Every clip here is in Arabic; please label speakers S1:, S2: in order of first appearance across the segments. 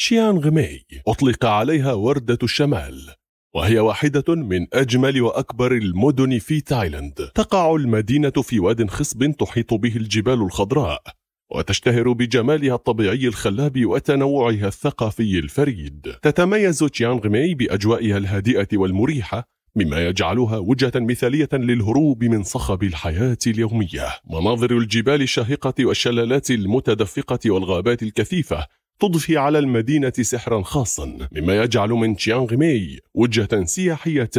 S1: شيان مي أطلق عليها وردة الشمال وهي واحدة من أجمل وأكبر المدن في تايلاند تقع المدينة في واد خصب تحيط به الجبال الخضراء وتشتهر بجمالها الطبيعي الخلاب وتنوعها الثقافي الفريد تتميز تشيانغ ماي بأجوائها الهادئة والمريحة مما يجعلها وجهة مثالية للهروب من صخب الحياة اليومية مناظر الجبال الشاهقة والشلالات المتدفقة والغابات الكثيفة تضفي على المدينة سحرا خاصا مما يجعل من تشيانغ ماي وجهة سياحية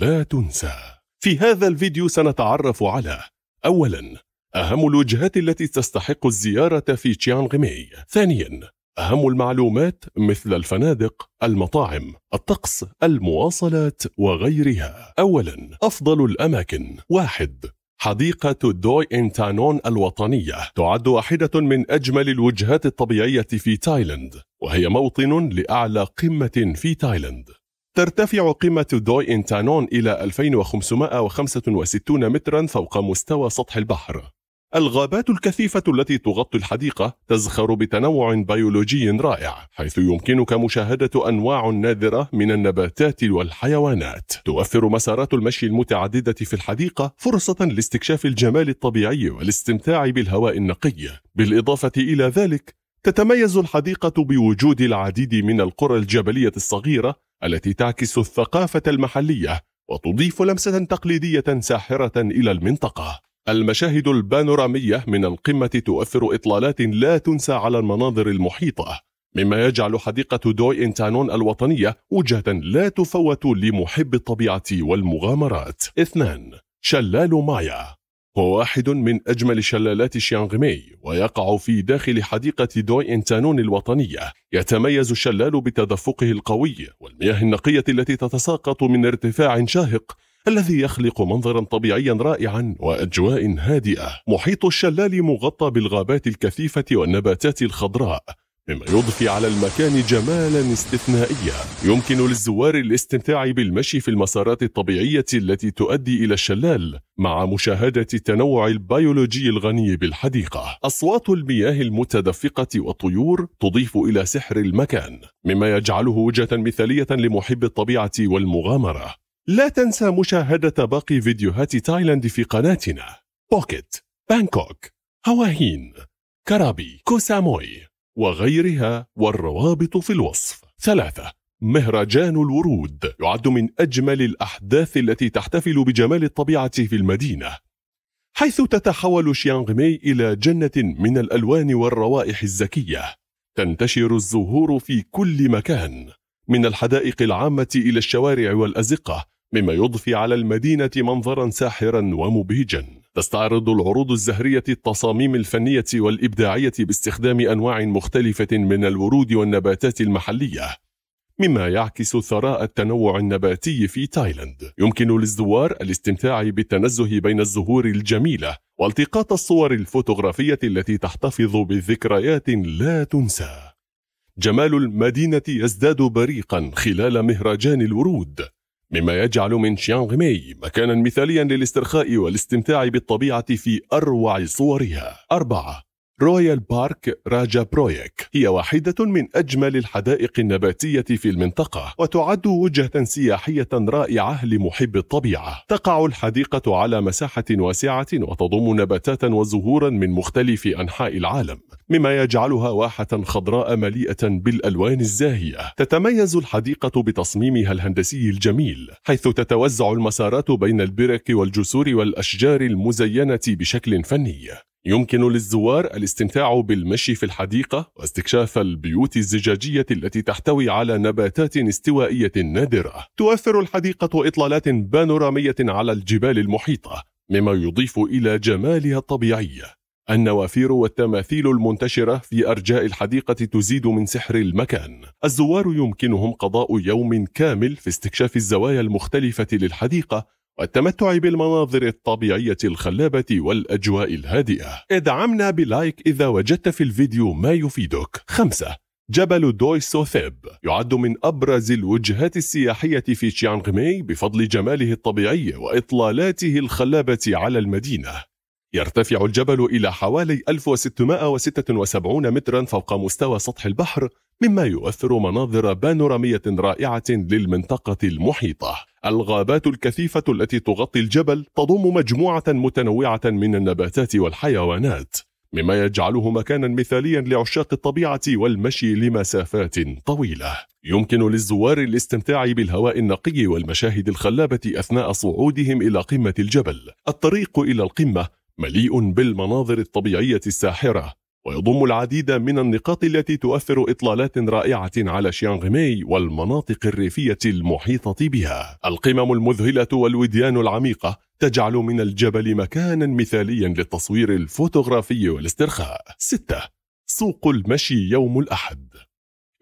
S1: لا تنسى في هذا الفيديو سنتعرف على أولا أهم الوجهات التي تستحق الزيارة في تشيانغ ماي ثانيا أهم المعلومات مثل الفنادق، المطاعم، الطقس، المواصلات وغيرها. أولاً أفضل الأماكن واحد حديقة دوي إنتانون الوطنية تعد واحدة من أجمل الوجهات الطبيعية في تايلاند وهي موطن لأعلى قمة في تايلاند ترتفع قمة دوي إنتانون إلى 2565 مترا فوق مستوى سطح البحر الغابات الكثيفة التي تغطي الحديقة تزخر بتنوع بيولوجي رائع حيث يمكنك مشاهدة أنواع نادرة من النباتات والحيوانات توفر مسارات المشي المتعددة في الحديقة فرصة لاستكشاف الجمال الطبيعي والاستمتاع بالهواء النقي بالإضافة إلى ذلك تتميز الحديقة بوجود العديد من القرى الجبلية الصغيرة التي تعكس الثقافة المحلية وتضيف لمسة تقليدية ساحرة إلى المنطقة المشاهد البانورامية من القمة تؤثر إطلالات لا تنسى على المناظر المحيطة مما يجعل حديقة دوي إنتانون الوطنية وجهة لا تفوت لمحب الطبيعة والمغامرات اثنان شلال مايا هو واحد من أجمل شلالات شيانغمي ويقع في داخل حديقة دوي إنتانون الوطنية يتميز الشلال بتدفقه القوي والمياه النقية التي تتساقط من ارتفاع شاهق الذي يخلق منظرا طبيعيا رائعا وأجواء هادئة محيط الشلال مغطى بالغابات الكثيفة والنباتات الخضراء مما يضفي على المكان جمالا استثنائيا يمكن للزوار الاستمتاع بالمشي في المسارات الطبيعية التي تؤدي إلى الشلال مع مشاهدة التنوع البيولوجي الغني بالحديقة أصوات المياه المتدفقة والطيور تضيف إلى سحر المكان مما يجعله وجهة مثالية لمحب الطبيعة والمغامرة لا تنسى مشاهدة باقي فيديوهات تايلاند في قناتنا بوكيت، بانكوك، هواهين، كرابي، كوساموي وغيرها والروابط في الوصف ثلاثة مهرجان الورود يعد من أجمل الأحداث التي تحتفل بجمال الطبيعة في المدينة حيث تتحول شيانغمي إلى جنة من الألوان والروائح الزكية تنتشر الزهور في كل مكان من الحدائق العامة إلى الشوارع والأزقة مما يضفي على المدينة منظرا ساحرا ومبهجا تستعرض العروض الزهرية التصاميم الفنية والإبداعية باستخدام أنواع مختلفة من الورود والنباتات المحلية مما يعكس ثراء التنوع النباتي في تايلاند يمكن للزوار الاستمتاع بالتنزه بين الزهور الجميلة والتقاط الصور الفوتوغرافية التي تحتفظ بذكريات لا تنسى جمال المدينة يزداد بريقا خلال مهرجان الورود مما يجعل من شيانغ مي مكانا مثاليا للاسترخاء والاستمتاع بالطبيعة في أروع صورها أربعة رويال بارك راجا برويك هي واحدة من أجمل الحدائق النباتية في المنطقة وتعد وجهة سياحية رائعة لمحب الطبيعة تقع الحديقة على مساحة واسعة وتضم نباتات وزهورا من مختلف أنحاء العالم مما يجعلها واحة خضراء مليئة بالألوان الزاهية تتميز الحديقة بتصميمها الهندسي الجميل حيث تتوزع المسارات بين البرك والجسور والأشجار المزينة بشكل فني يمكن للزوار الاستمتاع بالمشي في الحديقة واستكشاف البيوت الزجاجية التي تحتوي على نباتات استوائية نادرة. توفر الحديقة إطلالات بانورامية على الجبال المحيطة، مما يضيف إلى جمالها الطبيعي. النوافير والتماثيل المنتشرة في أرجاء الحديقة تزيد من سحر المكان. الزوار يمكنهم قضاء يوم كامل في استكشاف الزوايا المختلفة للحديقة والتمتع بالمناظر الطبيعية الخلابة والأجواء الهادئة ادعمنا بلايك إذا وجدت في الفيديو ما يفيدك خمسة جبل دويسو ثيب يعد من أبرز الوجهات السياحية في تشيانغ ماي بفضل جماله الطبيعي وإطلالاته الخلابة على المدينة يرتفع الجبل إلى حوالي 1676 مترا فوق مستوى سطح البحر مما يؤثر مناظر بانورامية رائعة للمنطقة المحيطة الغابات الكثيفة التي تغطي الجبل تضم مجموعة متنوعة من النباتات والحيوانات مما يجعله مكانا مثاليا لعشاق الطبيعة والمشي لمسافات طويلة يمكن للزوار الاستمتاع بالهواء النقي والمشاهد الخلابة أثناء صعودهم إلى قمة الجبل الطريق إلى القمة مليء بالمناظر الطبيعية الساحرة ويضم العديد من النقاط التي تؤثر إطلالات رائعة على شيانغ مي والمناطق الريفية المحيطة بها القمم المذهلة والوديان العميقة تجعل من الجبل مكانا مثاليا للتصوير الفوتوغرافي والاسترخاء 6. سوق المشي يوم الأحد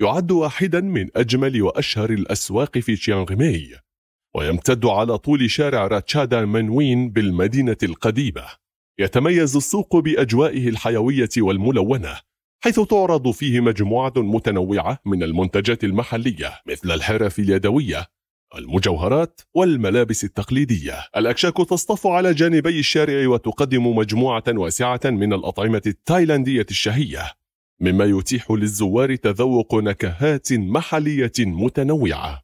S1: يعد واحدا من أجمل وأشهر الأسواق في شيانغ مي ويمتد على طول شارع راتشادا منوين بالمدينة القديمة يتميز السوق بأجوائه الحيوية والملونة حيث تعرض فيه مجموعة متنوعة من المنتجات المحلية مثل الحرف اليدوية المجوهرات والملابس التقليدية الأكشاك تصطف على جانبي الشارع وتقدم مجموعة واسعة من الأطعمة التايلاندية الشهية مما يتيح للزوار تذوق نكهات محلية متنوعة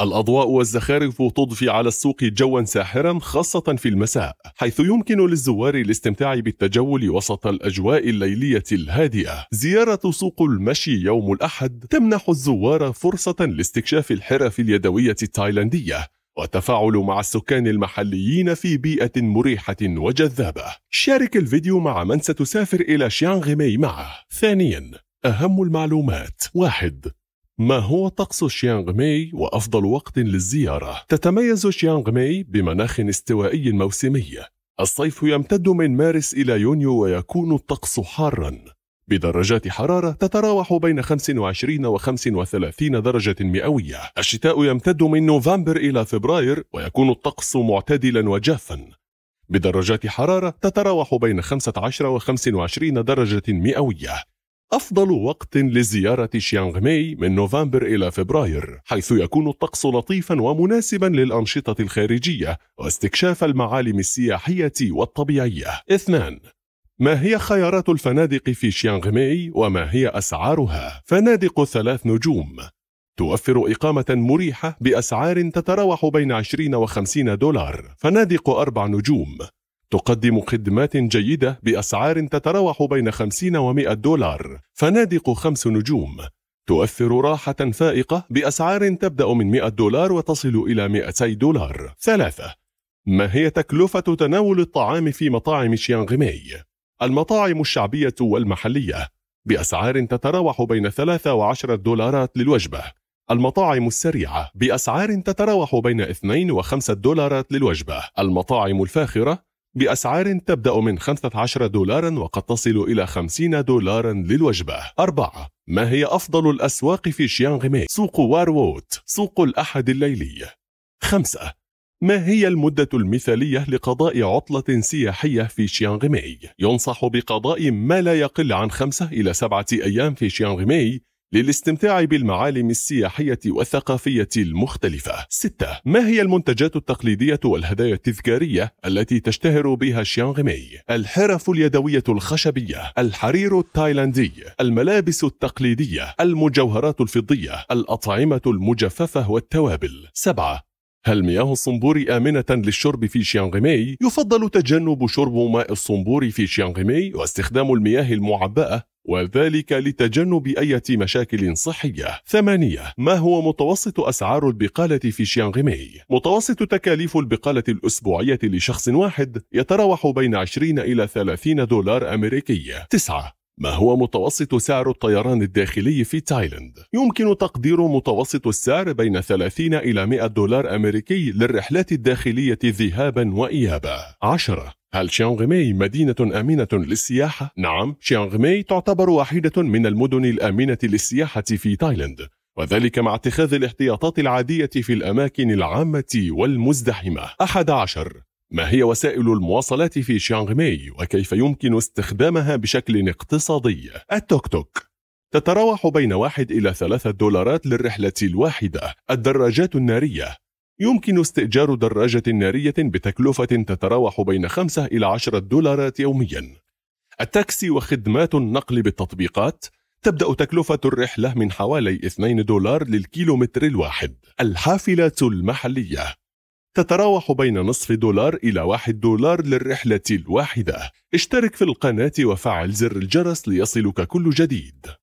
S1: الأضواء والزخارف تضفي على السوق جوا ساحرا خاصة في المساء حيث يمكن للزوار الاستمتاع بالتجول وسط الأجواء الليلية الهادئة زيارة سوق المشي يوم الأحد تمنح الزوار فرصة لاستكشاف الحرف اليدوية التايلاندية والتفاعل مع السكان المحليين في بيئة مريحة وجذابة شارك الفيديو مع من ستسافر إلى شيانغ مي معه ثانيا أهم المعلومات واحد ما هو طقس شيانغ ماي وأفضل وقت للزيارة؟ تتميز شيانغ ماي بمناخ استوائي موسمي الصيف يمتد من مارس إلى يونيو ويكون الطقس حارا بدرجات حرارة تتراوح بين 25 و 35 درجة مئوية الشتاء يمتد من نوفمبر إلى فبراير ويكون الطقس معتدلا وجافا بدرجات حرارة تتراوح بين 15 و 25 درجة مئوية أفضل وقت لزيارة شيانغ ماي من نوفمبر إلى فبراير حيث يكون الطقس لطيفا ومناسبا للأنشطة الخارجية واستكشاف المعالم السياحية والطبيعية 2. ما هي خيارات الفنادق في شيانغ ماي وما هي أسعارها؟ فنادق ثلاث نجوم توفر إقامة مريحة بأسعار تتراوح بين 20 و 50 دولار فنادق أربع نجوم تقدم خدمات جيدة بأسعار تتراوح بين 50 و100 دولار فنادق خمس نجوم تؤثر راحة فائقة بأسعار تبدأ من 100 دولار وتصل إلى 200 دولار ثلاثة ما هي تكلفة تناول الطعام في مطاعم شيانغمي؟ المطاعم الشعبية والمحلية بأسعار تتراوح بين 3 و10 دولارات للوجبة المطاعم السريعة بأسعار تتراوح بين 2 و5 دولارات للوجبة المطاعم الفاخرة بأسعار تبدأ من 15 دولارا وقد تصل إلى 50 دولارا للوجبة أربعة ما هي أفضل الأسواق في شيانغ مي؟ سوق واروت سوق الأحد الليلي خمسة ما هي المدة المثالية لقضاء عطلة سياحية في شيانغ ماي؟ ينصح بقضاء ما لا يقل عن خمسة إلى سبعة أيام في شيانغ ماي للاستمتاع بالمعالم السياحية والثقافية المختلفة 6. ما هي المنتجات التقليدية والهدايا التذكارية التي تشتهر بها شيانغمي؟ الحرف اليدوية الخشبية الحرير التايلاندي الملابس التقليدية المجوهرات الفضية الأطعمة المجففة والتوابل 7. هل مياه الصنبور آمنة للشرب في شيانغمي؟ يفضل تجنب شرب ماء الصنبور في شيانغمي واستخدام المياه المعبأة وذلك لتجنب أي مشاكل صحية ثمانية ما هو متوسط أسعار البقالة في شيانغمي؟ متوسط تكاليف البقالة الأسبوعية لشخص واحد يتراوح بين 20 إلى 30 دولار أمريكي تسعة ما هو متوسط سعر الطيران الداخلي في تايلاند؟ يمكن تقدير متوسط السعر بين 30 إلى 100 دولار أمريكي للرحلات الداخلية ذهابا وإيابا. 10. هل شيانغ ماي مدينة آمنة للسياحة؟ نعم، شيانغ ماي تعتبر واحدة من المدن الآمنة للسياحة في تايلاند، وذلك مع اتخاذ الاحتياطات العادية في الأماكن العامة والمزدحمة. أحد عشر ما هي وسائل المواصلات في شيانغ ماي وكيف يمكن استخدامها بشكل اقتصادي؟ التوك توك تتراوح بين واحد إلى ثلاثة دولارات للرحلة الواحدة الدراجات النارية يمكن استئجار دراجة نارية بتكلفة تتراوح بين 5 إلى 10 دولارات يوميا التاكسي وخدمات النقل بالتطبيقات تبدأ تكلفة الرحلة من حوالي 2 دولار للكيلومتر الواحد الحافلات المحلية تتراوح بين نصف دولار إلى واحد دولار للرحلة الواحدة اشترك في القناة وفعل زر الجرس ليصلك كل جديد